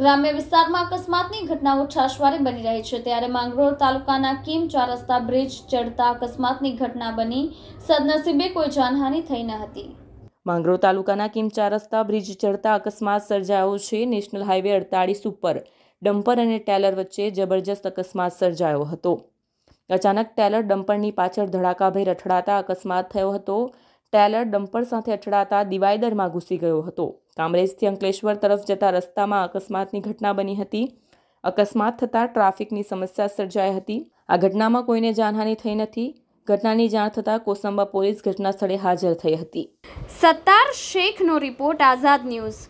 ગ્રામ્ય વિસ્તારમાં અકસ્માતની ઘટનાઓ છાશવારે બની રહી છે ત્યારે માંગરોળ તાલુકાના કીમ ચાર રસ્તા બ્રિજ ચડતા અકસ્માતની ઘટના બની સદનસીબે કોઈ જાનહાનિ થઈ ન હતી માંગરોળ તાલુકાના કિમ ચાર રસ્તા બ્રિજ ચડતા અકસ્માત સર્જાયો છે નેશનલ હાઈવે અડતાળીસ ઉપર ડમ્પર અને ટેલર વચ્ચે જબરજસ્ત અકસ્માત સર્જાયો હતો અચાનક ટેલર ડમ્પરની પાછળ ધડાકાભેર રઠડાતા અકસ્માત થયો હતો ટેલર ડમ્પર સાથે અથડાતા ડિવાઈડરમાં ઘૂસી ગયો હતો કામરેજથી અંકલેશ્વર તરફ જતા રસ્તામાં અકસ્માતની ઘટના બની હતી અકસ્માત થતાં ટ્રાફિકની સમસ્યા સર્જાઈ હતી આ ઘટનામાં કોઈને જાનહાની થઈ નથી ઘટનાની જાણ થતાં કોસંબા પોલીસ ઘટના સ્થળે હાજર થઈ હતી સત્તાર શેખનો રિપોર્ટ આઝાદ ન્યૂઝ